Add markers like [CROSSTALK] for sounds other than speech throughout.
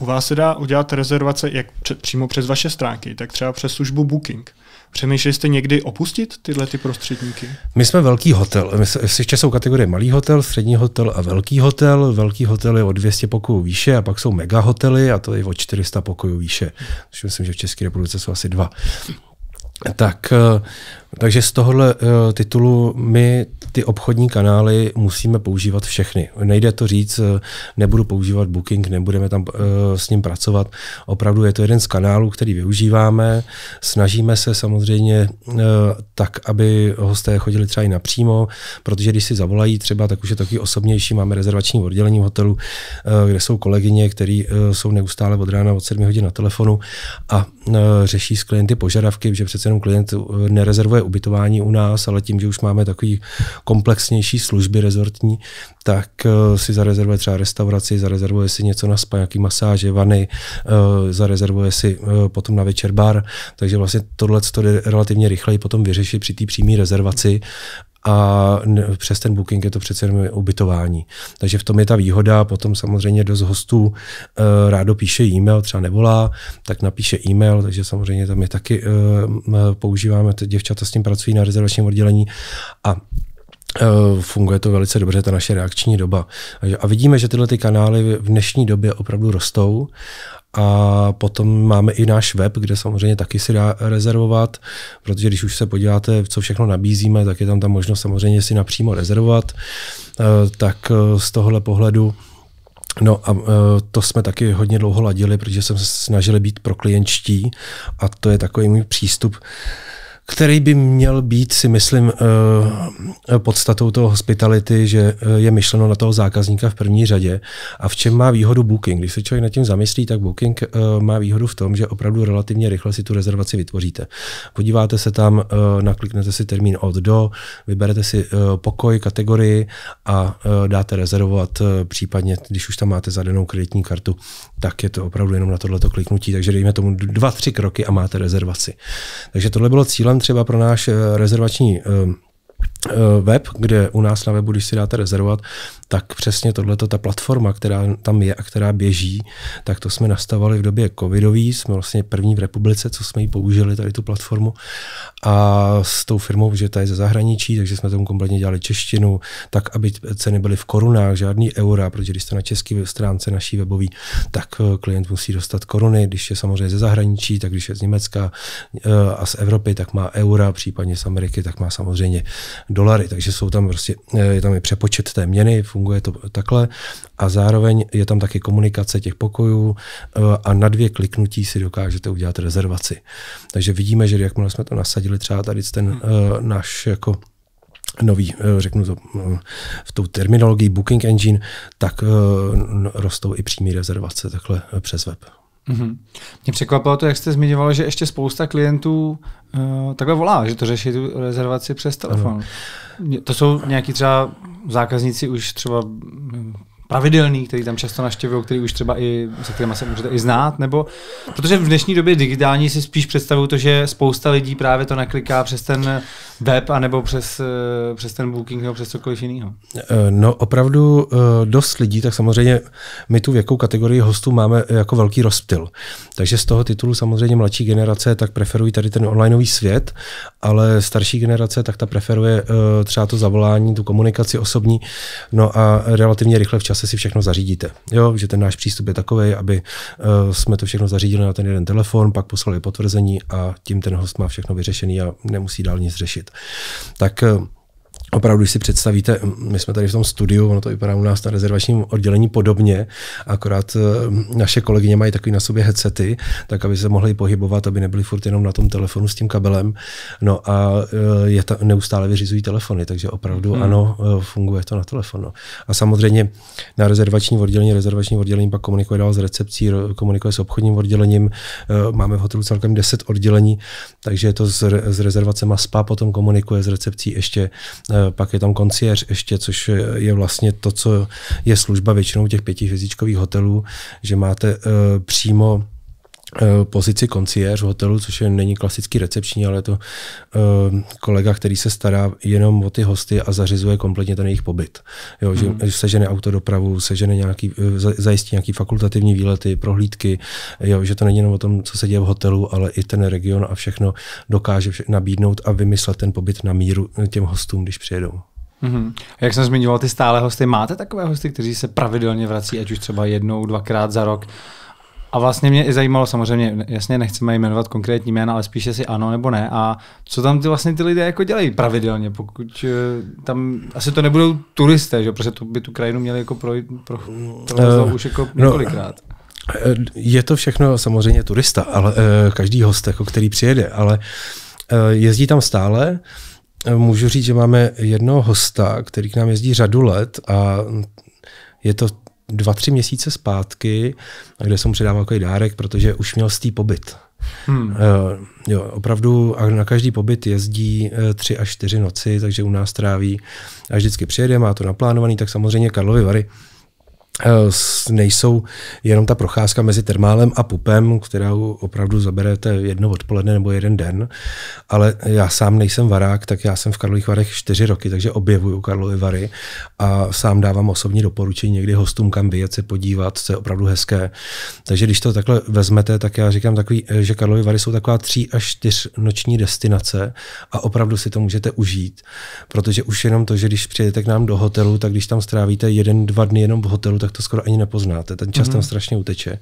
U vás se dá udělat rezervace jak pře- přímo přes vaše stránky, tak třeba přes službu Booking. Přemýšleli jste někdy opustit tyhle ty prostředníky? My jsme velký hotel. My jsme, ještě jsou kategorie malý hotel, střední hotel a velký hotel. Velký hotel je o 200 pokojů výše a pak jsou mega hotely a to je o 400 pokojů výše. Což myslím, že v České republice jsou asi dva. Tak eh, takže z tohohle eh, titulu my ty obchodní kanály musíme používat všechny. Nejde to říct, eh, nebudu používat Booking, nebudeme tam eh, s ním pracovat. Opravdu je to jeden z kanálů, který využíváme. Snažíme se samozřejmě tak, aby hosté chodili třeba i napřímo, protože když si zavolají třeba, tak už je taky osobnější. Máme rezervační oddělení v hotelu, kde jsou kolegyně, které jsou neustále od rána od 7 hodin na telefonu a řeší s klienty požadavky, že přece jenom klient nerezervuje takové ubytování u nás, ale tím, že už máme takový komplexnější služby rezortní, tak eh, si zarezervuje třeba restauraci, zarezervuje si něco na spa, nějaký masáže, vany, eh, zarezervuje si eh, potom na večer bar, takže vlastně tohle to jde relativně rychleji potom vyřešit při té přímé rezervaci a přes ten booking je to přece jenom ubytování. Takže v tom je ta výhoda, potom samozřejmě dost hostů eh, rádo píše e-mail, třeba nevolá, tak napíše e-mail, takže samozřejmě tam je taky eh, používáme, děvčata s tím pracují na rezervačním oddělení a Eh, funguje to velice dobře, ta naše reakční doba. Eh, a vidíme, že tyhle ty kanály v dnešní době opravdu rostou a potom máme i náš web, kde samozřejmě taky si dá rezervovat, protože když už se podíváte, co všechno nabízíme, tak je tam ta možnost samozřejmě si napřímo rezervovat. Eh, tak z tohohle pohledu No a to jsme taky hodně dlouho ladili, protože jsme se snažili být proklienčtí a to je takový můj přístup který by měl být, si myslím, eh, podstatou toho hospitality, že eh, je myšleno na toho zákazníka v první řadě. A v čem má výhodu Booking? Když se člověk nad tím zamyslí, tak Booking eh, má výhodu v tom, že opravdu relativně rychle si tu rezervaci vytvoříte. Podíváte se tam, nakliknete si termín od do, vyberete si pokoj, kategorii a dáte rezervovat případně, když už tam máte zadanou kreditní kartu, tak je to opravdu jenom na tohleto kliknutí, takže dejme tomu dva, tři kroky a máte rezervaci. Takže tohle bylo cílem třeba pro náš eh, rezervační eh, Eh, web, kde u nás na webu, když si dáte rezervovat, tak přesně tohleto, ta platforma, která tam je a která běží, tak to jsme nastavovali v době covidový, jsme vlastně první v republice, co jsme ji použili, tady tu platformu a s tou firmou, že ta je ze zahraničí, takže jsme tomu kompletně dělali češtinu, tak aby ceny byly v korunách, žádný eura, protože když jste na české stránce naší webový, tak eh, klient musí dostat koruny, když je samozřejmě ze zahraničí, tak když je z Německa eh, a z Evropy, tak má eura, případně z Ameriky, tak má samozřejmě do dolary, takže jsou tam prostě, eh, je tam i přepočet té měny, funguje to takhle a zároveň je tam taky komunikace těch pokojů eh, a na dvě kliknutí si dokážete udělat rezervaci. Takže vidíme, že jakmile jsme to nasadili třeba tady ten hmm. uh, náš jako nový, řeknu to v tou terminologii Booking Engine, tak uh, rostou i přímé rezervace takhle přes web. Mm-hmm. Mě překvapilo to, jak jste zmiňoval, že ještě spousta klientů uh, takhle volá, že to řeší tu rezervaci přes telefon. Ano. To jsou nějaký třeba zákazníci už třeba hm, pravidelný, který tam často naštěvují, který už třeba i, se kterými se můžete i znát, nebo protože v dnešní době digitální si spíš představuju to, že spousta lidí právě to nakliká přes ten web, anebo přes, eh, přes ten booking nebo přes cokoliv jiného? Eh, no opravdu eh, dost lidí, tak samozřejmě my tu věkou kategorii hostů máme jako velký rozptyl. Takže z toho titulu samozřejmě mladší generace tak preferují tady ten onlineový svět, ale starší generace tak ta preferuje třeba to zavolání, tu komunikaci osobní, no a relativně rychle v čase si všechno zařídíte. Jo, že ten náš přístup je takový, aby jsme to všechno zařídili na ten jeden telefon, pak poslali potvrzení a tím ten host má všechno vyřešený a nemusí dál nic řešit tak eh, Opravdu, když si představíte, my jsme tady v tom studiu, ono to vypadá u nás na rezervačním oddělení podobně, akorát eh, naše kolegyně mají takový na sobě headsety, tak aby se mohly pohybovat, aby nebyly furt jenom na tom telefonu s tím kabelem. No a eh, je ta, neustále vyřizují telefony, takže opravdu hmm. ano, eh, funguje to na telefonu. A samozřejmě na rezervační oddělení, rezervační oddělení pak komunikuje dál s recepcí, komunikuje s obchodním oddělením, máme v hotelu celkem 10 oddělení, takže je to s, s rezervacema SPA, potom komunikuje s recepcí ještě Eh, pak je tam koncierž ještě, což eh, je vlastně to, co je služba většinou těch pěti hotelů, že máte eh, přímo Eh, pozici konciéř v hotelu, což je, není klasický recepční, ale je to uh, kolega, který se stará jenom o ty hosty a zařizuje kompletně ten jejich pobyt. Jo, mm. že, sežene autodopravu, sežene nějaký, eh, zajistí nějaký fakultativní výlety, prohlídky, jo, že to není jenom o tom, co se děje v hotelu, ale i ten region a všechno dokáže vše, nabídnout a vymyslet ten pobyt na míru těm hostům, když přijedou. Mm-hmm. A jak jsem zmiňoval, ty stále hosty, máte takové hosty, kteří se pravidelně vrací, ať už třeba jednou, dvakrát za rok a vlastně mě i zajímalo, samozřejmě, jasně nechceme jmenovat konkrétní jména, ale spíše si ano nebo ne. A co tam ty vlastně ty lidé jako dělají pravidelně, pokud eh, tam asi to nebudou turisté, že? protože tu, by tu krajinu měli jako projít pro, pro, uh, už jako no, několikrát. No, je to všechno samozřejmě turista, ale každý host, jako který přijede, ale jezdí tam stále. Můžu říct, že máme jednoho hosta, který k nám jezdí řadu let a je to dva, tři měsíce zpátky, kde jsem mu předával takový dárek, protože už měl stý pobyt. Hmm. Uh, jo, opravdu a na každý pobyt jezdí uh, tři až čtyři noci, takže u nás tráví a vždycky přijede, má to naplánovaný, tak samozřejmě Karlovy Vary Eh, nejsou jenom ta procházka mezi termálem a pupem, kterou opravdu zaberete jedno odpoledne nebo jeden den, ale já sám nejsem varák, tak já jsem v Karlových Varech čtyři roky, takže objevuju Karlovy Vary a sám dávám osobní doporučení někdy hostům, kam vyjet se podívat, co je opravdu hezké. Takže když to takhle vezmete, tak já říkám takový, eh, že Karlovy Vary jsou taková tří až čtyř noční destinace a opravdu si to můžete užít, protože už jenom to, že když přijedete k nám do hotelu, tak když tam strávíte jeden, dva dny jenom v hotelu, tak tak to skoro ani nepoznáte. Ten čas mm-hmm. tam mhm. strašně uteče.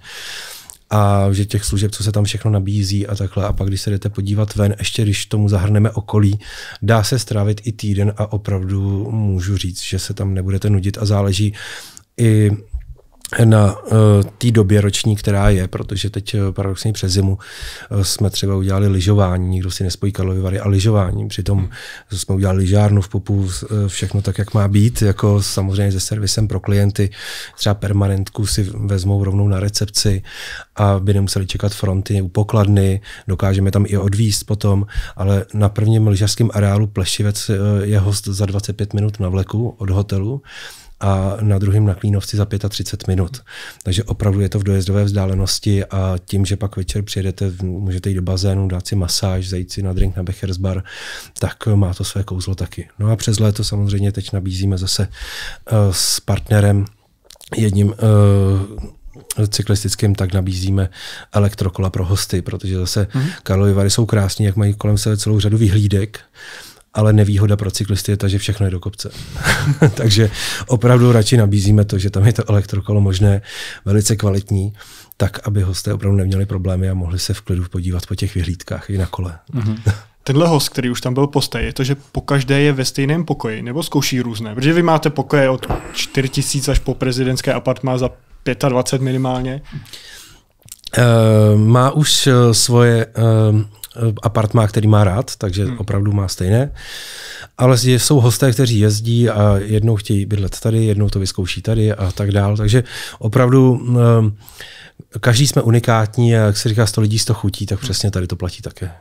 A že těch služeb, co se tam všechno nabízí a takhle. A pak, když se jdete podívat ven, ještě když tomu zahrneme okolí, dá se strávit i týden a opravdu můžu říct, že se tam nebudete nudit a záleží i na uh, té době roční, která je, protože teď eh, paradoxně přes zimu uh, jsme třeba udělali lyžování, nikdo si nespojí Karlovy Vary a lyžování, přitom hmm. jsme udělali lyžárnu v Popu, uh, všechno tak, jak má být, jako samozřejmě se servisem pro klienty, třeba permanentku si vezmou rovnou na recepci, aby nemuseli čekat fronty u pokladny, dokážeme tam i odvíst potom, ale na prvním lyžařském areálu Plešivec je host za 25 minut na vleku od hotelu a na druhém na Klínovci za 35 minut. Takže opravdu je to v dojezdové vzdálenosti a tím, že pak večer přijedete, můžete jít do bazénu, dát si masáž, zajít si na drink na Bechers Bar, tak eh, má to své kouzlo taky. No a přes léto samozřejmě teď nabízíme zase eh, s partnerem jedním eh, cyklistickým, tak nabízíme elektrokola pro hosty, protože zase mm-hmm. Karlovy Vary jsou krásní, jak mají kolem sebe celou řadu vyhlídek, ale nevýhoda pro cyklisty je ta, že všechno je do kopce. [LAUGHS] Takže opravdu radši nabízíme to, že tam je to elektrokolo možné, velice kvalitní, tak, aby hosté opravdu neměli problémy a mohli se v klidu podívat po těch vyhlídkách i na kole. Mhm. [LAUGHS] Tenhle host, který už tam byl postej, je to, že každé je ve stejném pokoji, nebo zkouší různé? Protože vy máte pokoje od 4000 až po prezidentské apartma za 25 minimálně. Uh, má už eh, svoje uh, Eh, apart má, který má rád, takže hmm. opravdu má stejné. Ale jsou hosté, kteří jezdí a jednou chtějí bydlet tady, jednou to vyzkouší tady a tak dál. Takže opravdu eh, každý jsme unikátní a jak se říká 100 lidí 100 chutí, tak hmm. přesně tady to platí také.